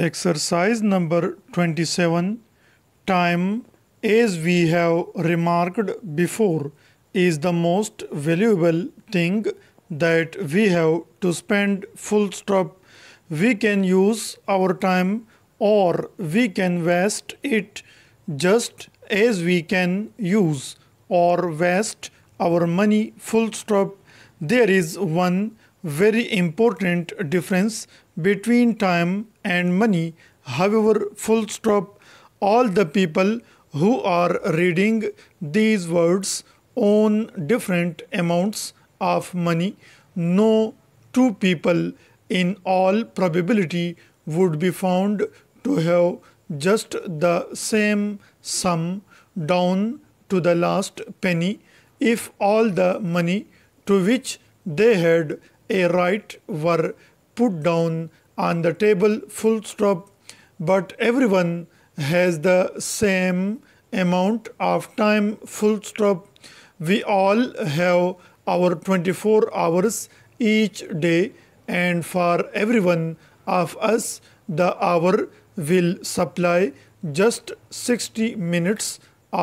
Exercise number 27 Time, as we have remarked before, is the most valuable thing that we have to spend full stop. We can use our time or we can waste it just as we can use or waste our money full stop. There is one very important difference between time and money. However, full stop, all the people who are reading these words own different amounts of money. No two people in all probability would be found to have just the same sum down to the last penny if all the money to which they had a right were put down on the table full stop but everyone has the same amount of time full stop we all have our 24 hours each day and for everyone of us the hour will supply just 60 minutes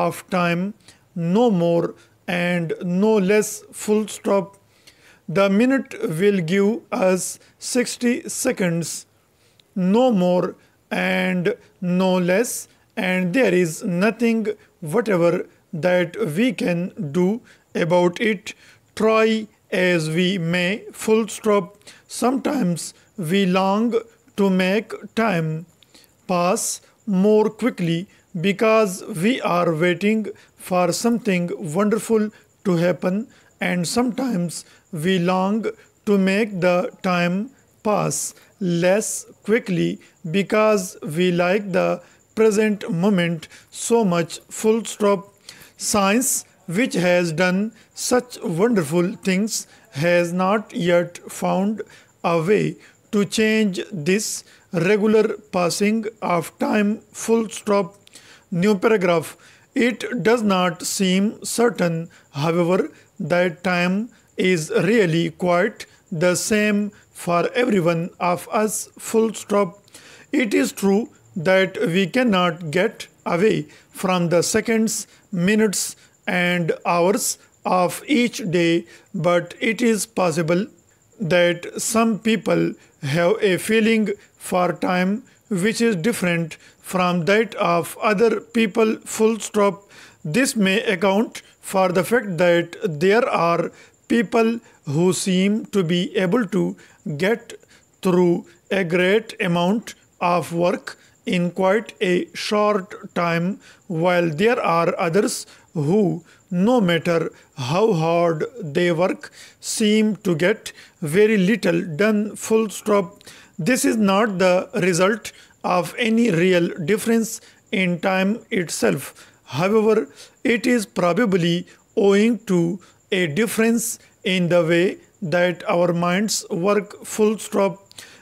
of time no more and no less full stop the minute will give us 60 seconds, no more and no less and there is nothing whatever that we can do about it. Try as we may, full stop. Sometimes we long to make time pass more quickly because we are waiting for something wonderful to happen and sometimes we long to make the time pass less quickly because we like the present moment so much full stop science which has done such wonderful things has not yet found a way to change this regular passing of time full stop new paragraph it does not seem certain however that time is really quite the same for everyone of us full stop. It is true that we cannot get away from the seconds, minutes and hours of each day but it is possible that some people have a feeling for time which is different from that of other people full stop. This may account for the fact that there are people who seem to be able to get through a great amount of work in quite a short time, while there are others who, no matter how hard they work, seem to get very little done. Full stop. This is not the result of any real difference in time itself However, it is probably owing to a difference in the way that our minds work full stop.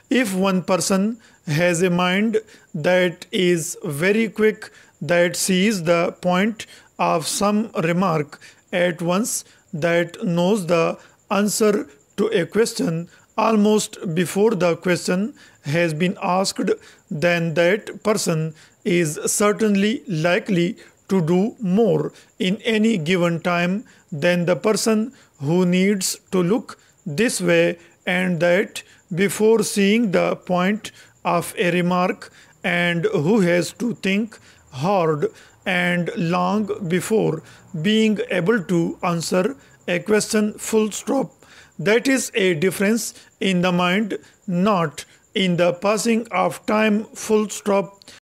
If one person has a mind that is very quick, that sees the point of some remark at once, that knows the answer to a question almost before the question has been asked, then that person is certainly likely to do more in any given time than the person who needs to look this way and that before seeing the point of a remark and who has to think hard and long before being able to answer a question full stop. That is a difference in the mind, not in the passing of time full stop.